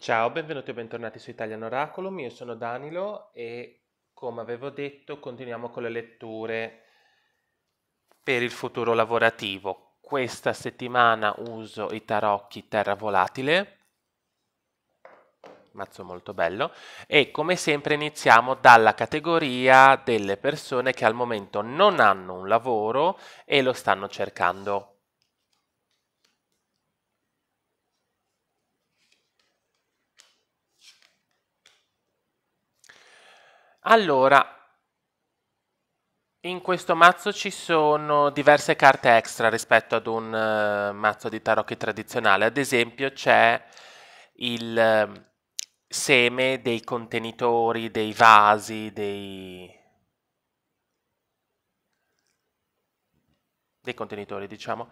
Ciao, benvenuti o bentornati su Italian Oraculum, io sono Danilo e come avevo detto continuiamo con le letture per il futuro lavorativo. Questa settimana uso i tarocchi terra volatile, mazzo molto bello, e come sempre iniziamo dalla categoria delle persone che al momento non hanno un lavoro e lo stanno cercando. Allora, in questo mazzo ci sono diverse carte extra rispetto ad un uh, mazzo di tarocchi tradizionale. Ad esempio c'è il uh, seme dei contenitori, dei vasi, dei... dei contenitori, diciamo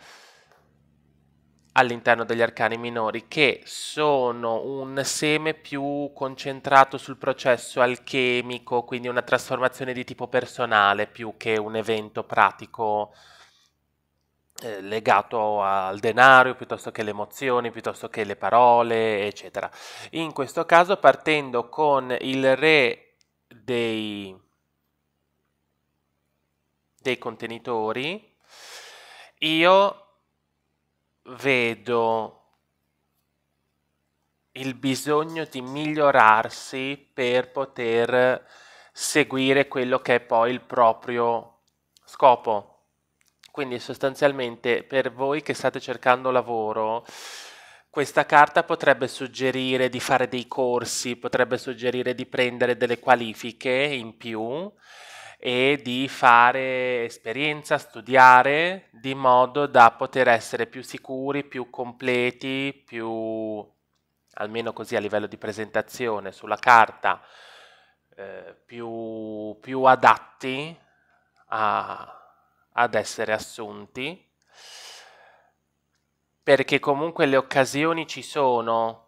all'interno degli arcani minori che sono un seme più concentrato sul processo alchemico, quindi una trasformazione di tipo personale più che un evento pratico eh, legato al denaro piuttosto che le emozioni, piuttosto che le parole, eccetera. In questo caso partendo con il re dei, dei contenitori, io vedo il bisogno di migliorarsi per poter seguire quello che è poi il proprio scopo. Quindi sostanzialmente per voi che state cercando lavoro, questa carta potrebbe suggerire di fare dei corsi, potrebbe suggerire di prendere delle qualifiche in più, e di fare esperienza, studiare di modo da poter essere più sicuri, più completi, più almeno così a livello di presentazione sulla carta, eh, più, più, adatti a, ad essere assunti, perché comunque le occasioni ci sono,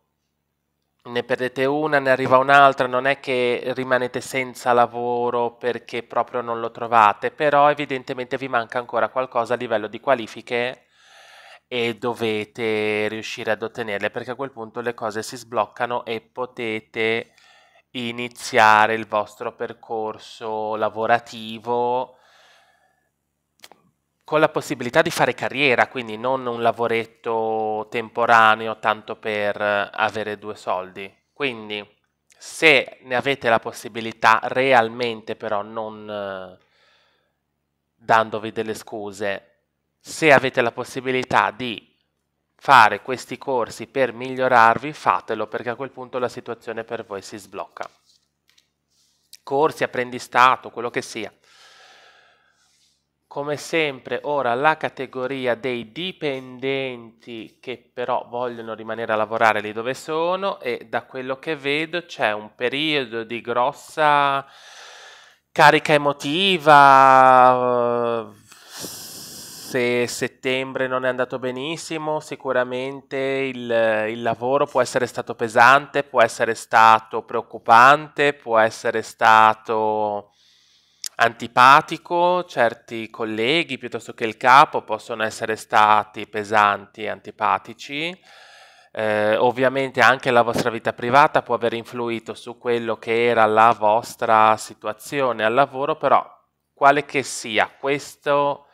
ne perdete una, ne arriva un'altra, non è che rimanete senza lavoro perché proprio non lo trovate, però evidentemente vi manca ancora qualcosa a livello di qualifiche e dovete riuscire ad ottenerle perché a quel punto le cose si sbloccano e potete iniziare il vostro percorso lavorativo con la possibilità di fare carriera, quindi non un lavoretto temporaneo tanto per eh, avere due soldi. Quindi se ne avete la possibilità realmente però non eh, dandovi delle scuse, se avete la possibilità di fare questi corsi per migliorarvi, fatelo perché a quel punto la situazione per voi si sblocca. Corsi, apprendistato, quello che sia come sempre ora la categoria dei dipendenti che però vogliono rimanere a lavorare lì dove sono e da quello che vedo c'è un periodo di grossa carica emotiva se settembre non è andato benissimo, sicuramente il, il, lavoro può essere stato pesante, può essere stato preoccupante, può essere stato antipatico, certi colleghi piuttosto che il capo possono essere stati pesanti e antipatici. Eh, ovviamente anche la vostra vita privata può aver influito su quello che era la vostra situazione al lavoro, però quale che sia questo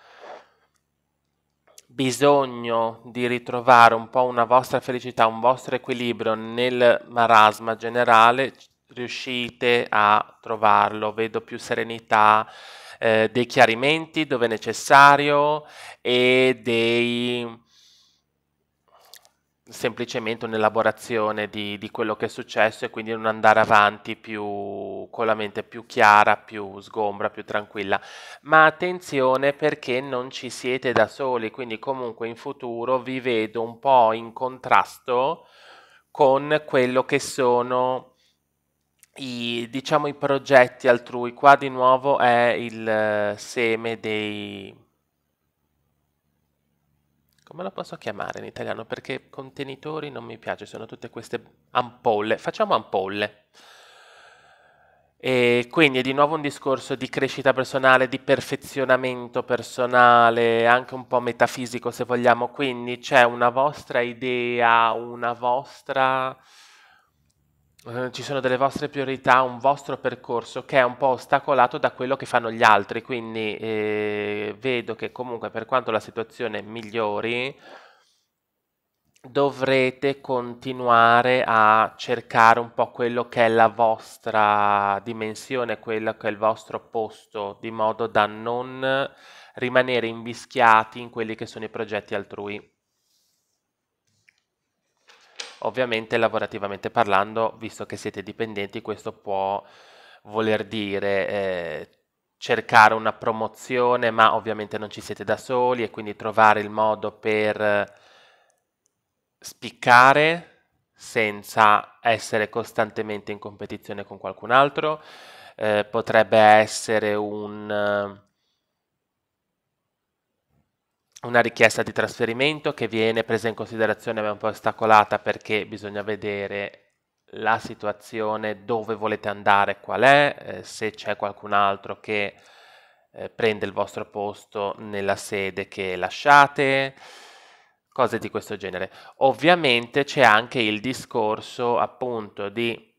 bisogno di ritrovare un po' una vostra felicità, un vostro equilibrio nel marasma generale riuscite a trovarlo, vedo più serenità, eh, dei chiarimenti dove necessario e dei semplicemente un'elaborazione di, di, quello che è successo e quindi non andare avanti più, con la mente più chiara, più sgombra, più tranquilla. Ma attenzione perché non ci siete da soli, quindi comunque in futuro vi vedo un po' in contrasto con quello che sono i, diciamo, i progetti altrui. Qua di nuovo è il eh, seme dei... Come lo posso chiamare in italiano? Perché contenitori non mi piace, sono tutte queste ampolle. Facciamo ampolle. E quindi è di nuovo un discorso di crescita personale, di perfezionamento personale, anche un po' metafisico se vogliamo. Quindi c'è una vostra idea, una vostra eh, ci sono delle vostre priorità, un vostro percorso che è un po' ostacolato da quello che fanno gli altri, quindi eh, vedo che comunque per quanto la situazione migliori, dovrete continuare a cercare un po' quello che è la vostra dimensione, quello che è il vostro posto, di modo da non rimanere invischiati in quelli che sono i progetti altrui. Ovviamente lavorativamente parlando, visto che siete dipendenti, questo può voler dire eh, cercare una promozione, ma ovviamente non ci siete da soli e quindi trovare il modo per eh, spiccare senza essere costantemente in competizione con qualcun altro. Eh, potrebbe essere un eh, una richiesta di trasferimento che viene presa in considerazione ma un po' ostacolata perché bisogna vedere la situazione, dove volete andare, qual è, eh, se c'è qualcun altro che eh, prende il vostro posto nella sede che lasciate, cose di questo genere. Ovviamente c'è anche il discorso appunto di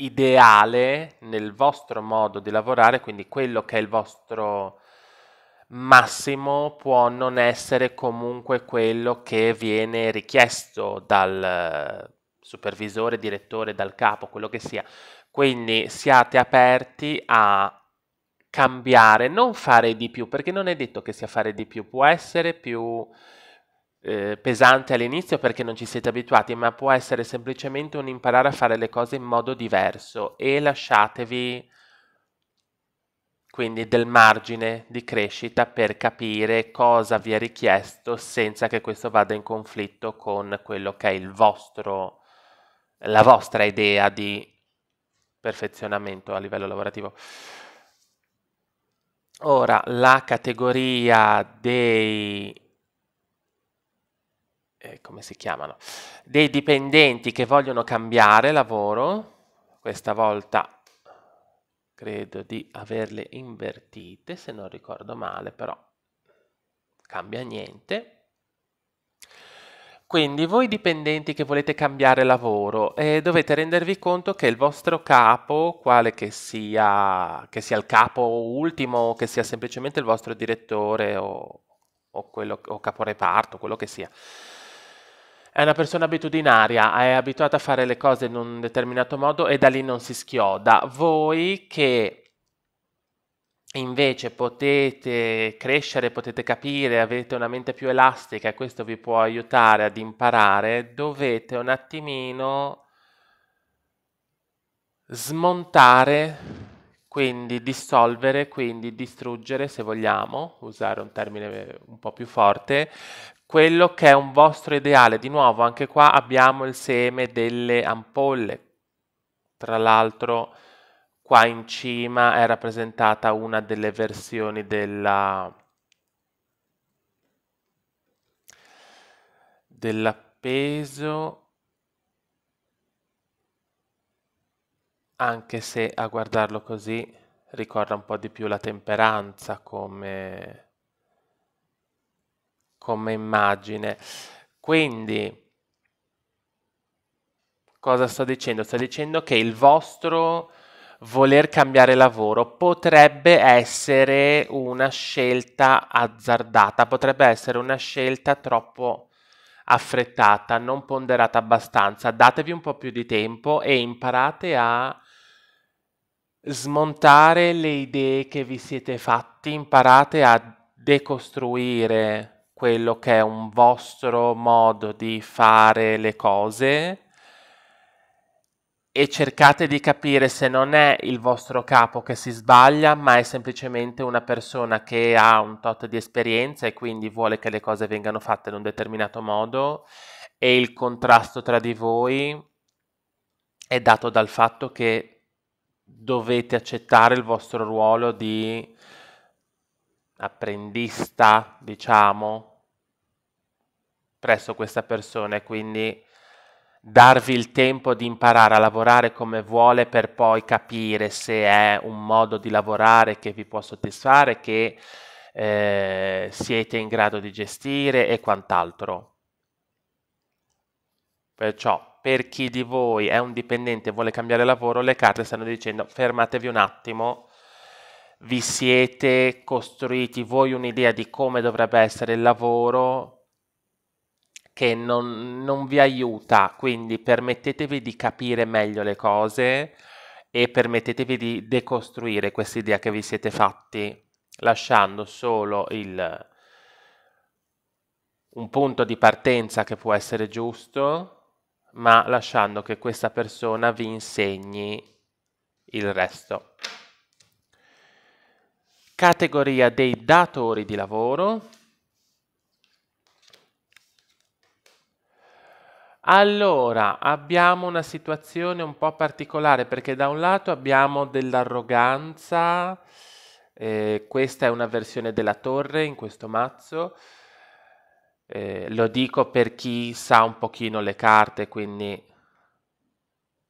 ideale nel vostro modo di lavorare, quindi quello che è il vostro massimo può non essere comunque quello che viene richiesto dal supervisore, direttore, dal capo, quello che sia. Quindi siate aperti a cambiare, non fare di più, perché non è detto che sia fare di più, può essere più eh, pesante all'inizio perché non ci siete abituati, ma può essere semplicemente un imparare a fare le cose in modo diverso e lasciatevi quindi del margine di crescita per capire cosa vi è richiesto senza che questo vada in conflitto con quello che è il vostro, la vostra idea di perfezionamento a livello lavorativo. Ora, la categoria dei eh, come si chiamano, dei dipendenti che vogliono cambiare lavoro, questa volta credo di averle invertite se non ricordo male, però cambia niente. Quindi voi dipendenti che volete cambiare lavoro eh, dovete rendervi conto che il vostro capo, quale che sia, che sia il capo ultimo o che sia semplicemente il vostro direttore o, o, quello, o caporeparto, quello che sia, è una persona abitudinaria, è abituata a fare le cose in un determinato modo e da lì non si schioda. Voi che invece potete crescere, potete capire, avete una mente più elastica e questo vi può aiutare ad imparare, dovete un attimino smontare, quindi dissolvere, quindi distruggere se vogliamo, usare un termine un po' più forte, quello che è un vostro ideale. Di nuovo, anche qua abbiamo il seme delle ampolle. Tra l'altro, qua in cima è rappresentata una delle versioni della, dell'appeso. Anche se a guardarlo così ricorda un po' di più la temperanza come come immagine. Quindi, cosa sto dicendo? Sto dicendo che il vostro voler cambiare lavoro potrebbe essere una scelta azzardata, potrebbe essere una scelta troppo affrettata, non ponderata abbastanza. Datevi un po' più di tempo e imparate a smontare le idee che vi siete fatti, imparate a decostruire quello che è un vostro modo di fare le cose e cercate di capire se non è il vostro capo che si sbaglia, ma è semplicemente una persona che ha un tot di esperienza e quindi vuole che le cose vengano fatte in un determinato modo e il contrasto tra di voi è dato dal fatto che dovete accettare il vostro ruolo di apprendista, diciamo, presso questa persona e quindi darvi il tempo di imparare a lavorare come vuole per poi capire se è un modo di lavorare che vi può soddisfare, che eh, siete in grado di gestire e quant'altro. Perciò, per chi di voi è un dipendente e vuole cambiare lavoro, le carte stanno dicendo fermatevi un attimo vi siete costruiti voi un'idea di come dovrebbe essere il lavoro che non, non vi aiuta, quindi permettetevi di capire meglio le cose e permettetevi di decostruire questa idea che vi siete fatti, lasciando solo il, un punto di partenza che può essere giusto, ma lasciando che questa persona vi insegni il resto categoria dei datori di lavoro, Allora, abbiamo una situazione un po' particolare perché da un lato abbiamo dell'arroganza, eh, questa è una versione della torre in questo mazzo, eh, lo dico per chi sa un pochino le carte, quindi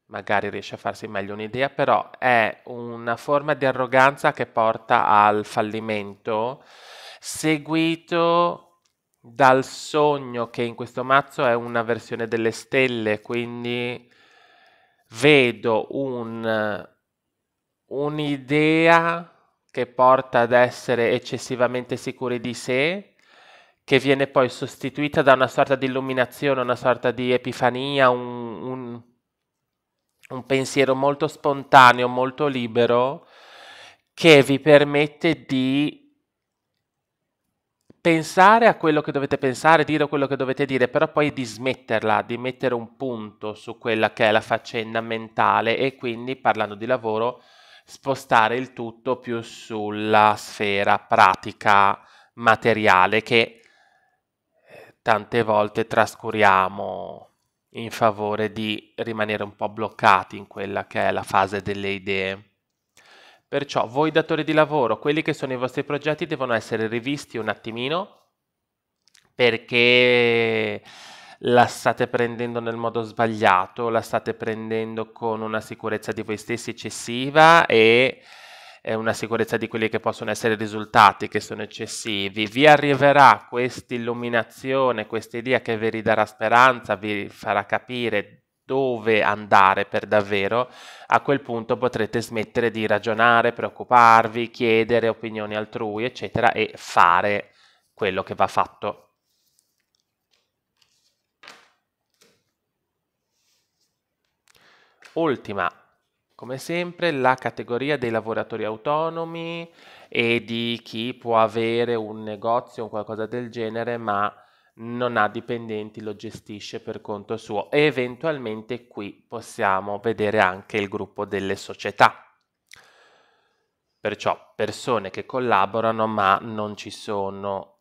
magari riesce a farsi meglio un'idea, però è una forma di arroganza che porta al fallimento, seguito dal sogno che in questo mazzo è una versione delle stelle, quindi vedo un'idea che porta ad essere eccessivamente sicuri di sé, che viene poi sostituita da una sorta di illuminazione, una sorta di epifania, un, un un pensiero molto spontaneo, molto libero, che vi permette di pensare a quello che dovete pensare, dire quello che dovete dire, però poi di smetterla, di mettere un punto su quella che è la faccenda mentale e quindi parlando di lavoro spostare il tutto più sulla sfera pratica materiale che eh, tante volte trascuriamo in favore di rimanere un po' bloccati in quella che è la fase delle idee. Perciò voi datori di lavoro, quelli che sono i vostri progetti devono essere rivisti un attimino perché la state prendendo nel modo sbagliato, la state prendendo con una sicurezza di voi stessi eccessiva e eh, una sicurezza di quelli che possono essere i risultati che sono eccessivi, vi arriverà questa illuminazione, questa idea che vi ridarà speranza, vi farà capire dove andare per davvero, a quel punto potrete smettere di ragionare, preoccuparvi, chiedere opinioni altrui, eccetera, e fare quello che va fatto. Ultima come sempre, la categoria dei lavoratori autonomi e di chi può avere un negozio o qualcosa del genere, ma non ha dipendenti, lo gestisce per conto suo. E eventualmente qui possiamo vedere anche il gruppo delle società. Perciò persone che collaborano ma non ci sono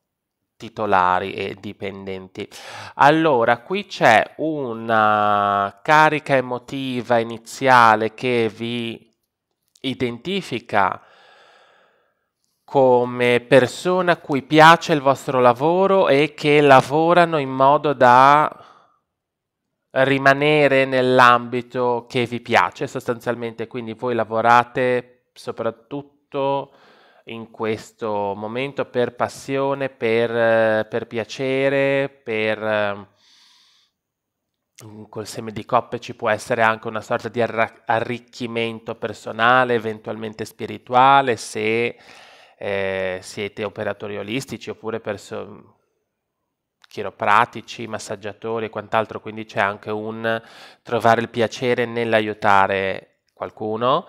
titolari e dipendenti. Allora, qui c'è una carica emotiva iniziale che vi identifica come persona a cui piace il vostro lavoro e che lavorano in modo da rimanere nell'ambito che vi piace sostanzialmente, quindi voi lavorate soprattutto in questo momento per passione, per, eh, per piacere, per... Ehm, mm, col seme di coppe ci può essere anche una sorta di arricchimento personale, eventualmente spirituale, se eh, siete operatori olistici oppure perso- chiropratici, massaggiatori e quant'altro, quindi c'è anche un trovare il piacere nell'aiutare qualcuno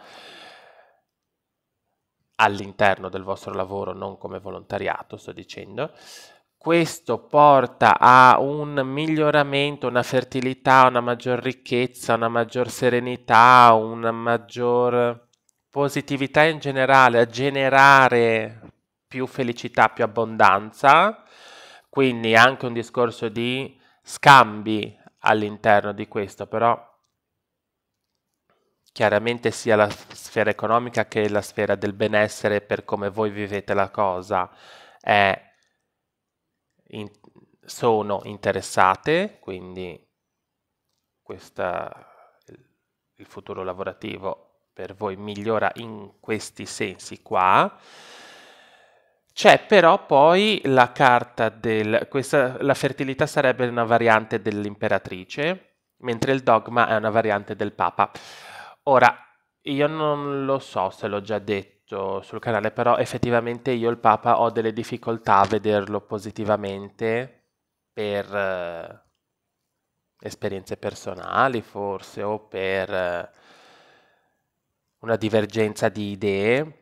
all'interno del vostro lavoro, non come volontariato, sto dicendo. Questo porta a un miglioramento, una fertilità, una maggior ricchezza, una maggior serenità, una maggior positività in generale, a generare più felicità, più abbondanza, quindi anche un discorso di scambi all'interno di questo, però chiaramente sia la sfera economica che la sfera del benessere per come voi vivete la cosa è, in, sono interessate, quindi questa, il futuro lavorativo per voi migliora in questi sensi qua. C'è però poi la carta del... Questa, la fertilità sarebbe una variante dell'imperatrice, mentre il dogma è una variante del papa. Ora, io non lo so se l'ho già detto sul canale, però effettivamente io il Papa ho delle difficoltà a vederlo positivamente per eh, esperienze personali forse o per eh, una divergenza di idee.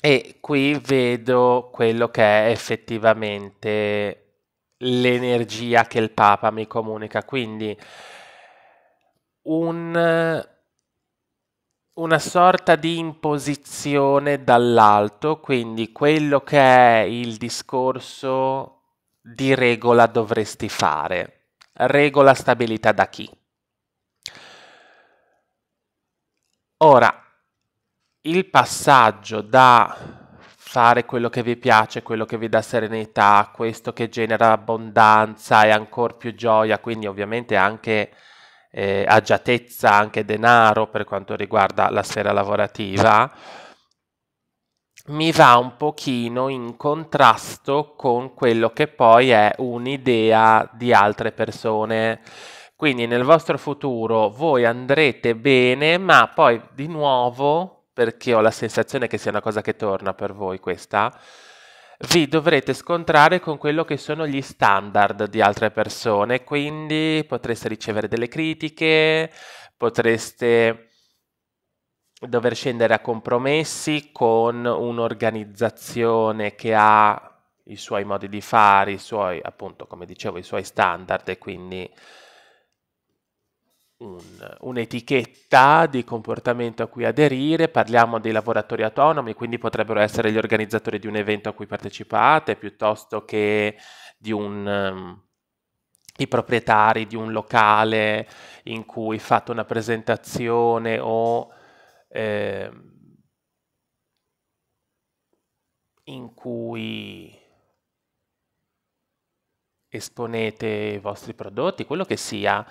E qui vedo quello che è effettivamente l'energia che il Papa mi comunica, quindi un una sorta di imposizione dall'alto, quindi quello che è il discorso di regola dovresti fare, regola stabilita da chi. Ora, il passaggio da fare quello che vi piace, quello che vi dà serenità, questo che genera abbondanza e ancora più gioia, quindi ovviamente anche eh, agiatezza, anche denaro per quanto riguarda la sfera lavorativa, mi va un pochino in contrasto con quello che poi è un'idea di altre persone. Quindi nel vostro futuro voi andrete bene, ma poi di nuovo, perché ho la sensazione che sia una cosa che torna per voi questa, vi dovrete scontrare con quello che sono gli standard di altre persone, quindi potreste ricevere delle critiche, potreste dover scendere a compromessi con un'organizzazione che ha i suoi modi di fare, i suoi, appunto, come dicevo, i suoi standard e quindi un, un'etichetta di comportamento a cui aderire, parliamo dei lavoratori autonomi, quindi potrebbero essere gli organizzatori di un evento a cui partecipate, piuttosto che un, um, i proprietari di un locale in cui fate una presentazione o eh, in cui esponete i vostri prodotti, quello che sia.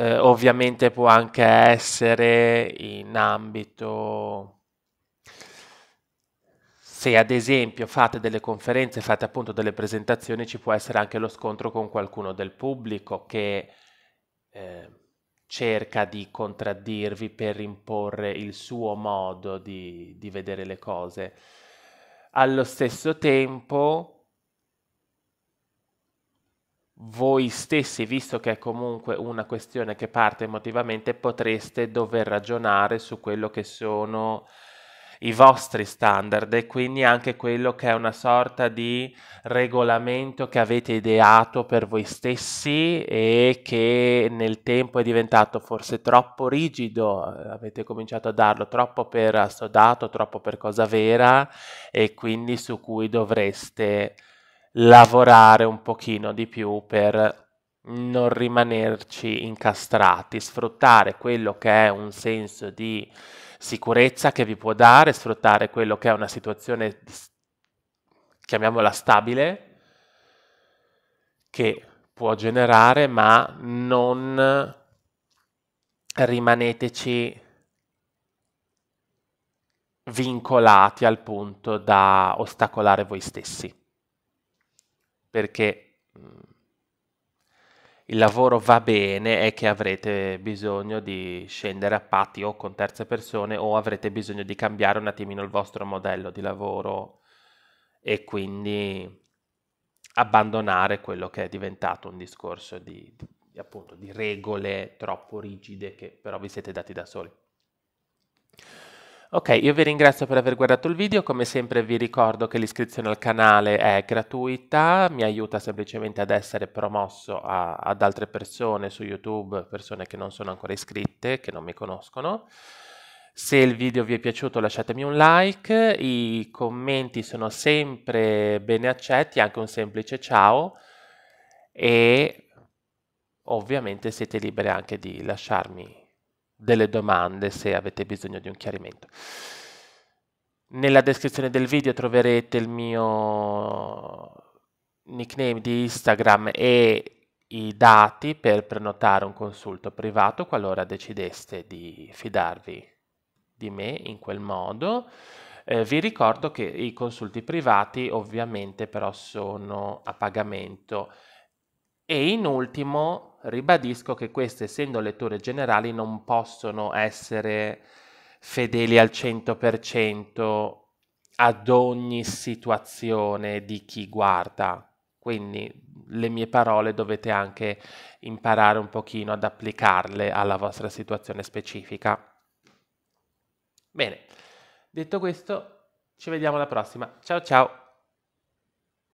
Eh, ovviamente può anche essere in ambito se ad esempio fate delle conferenze, fate appunto delle presentazioni, ci può essere anche lo scontro con qualcuno del pubblico che eh, cerca di contraddirvi per imporre il suo modo di, di vedere le cose. Allo stesso tempo, voi stessi, visto che è comunque una questione che parte emotivamente, potreste dover ragionare su quello che sono i vostri standard e quindi anche quello che è una sorta di regolamento che avete ideato per voi stessi e che nel tempo è diventato forse troppo rigido, eh, avete cominciato a darlo troppo per assodato, troppo per cosa vera e quindi su cui dovreste lavorare un pochino di più per non rimanerci incastrati, sfruttare quello che è un senso di sicurezza che vi può dare, sfruttare quello che è una situazione, chiamiamola stabile, che può generare, ma non rimaneteci vincolati al punto da ostacolare voi stessi perché mm, il lavoro va bene è che avrete bisogno di scendere a patti o con terze persone o avrete bisogno di cambiare un attimino il vostro modello di lavoro e quindi abbandonare quello che è diventato un discorso di, di, appunto, di regole troppo rigide che però vi siete dati da soli. Ok, io vi ringrazio per aver guardato il video, come sempre vi ricordo che l'iscrizione al canale è gratuita, mi aiuta semplicemente ad essere promosso a, ad altre persone su YouTube, persone che non sono ancora iscritte, che non mi conoscono. Se il video vi è piaciuto lasciatemi un like, i commenti sono sempre bene accetti, anche un semplice ciao e ovviamente siete liberi anche di lasciarmi delle domande se avete bisogno di un chiarimento. Nella descrizione del video troverete il mio nickname di Instagram e i dati per prenotare un consulto privato qualora decideste di fidarvi di me in quel modo. Eh, vi ricordo che i consulti privati ovviamente però sono a pagamento e in ultimo ribadisco che queste, essendo letture generali, non possono essere fedeli al 100% ad ogni situazione di chi guarda. Quindi le mie parole dovete anche imparare un pochino ad applicarle alla vostra situazione specifica. Bene, detto questo, ci vediamo alla prossima. Ciao ciao!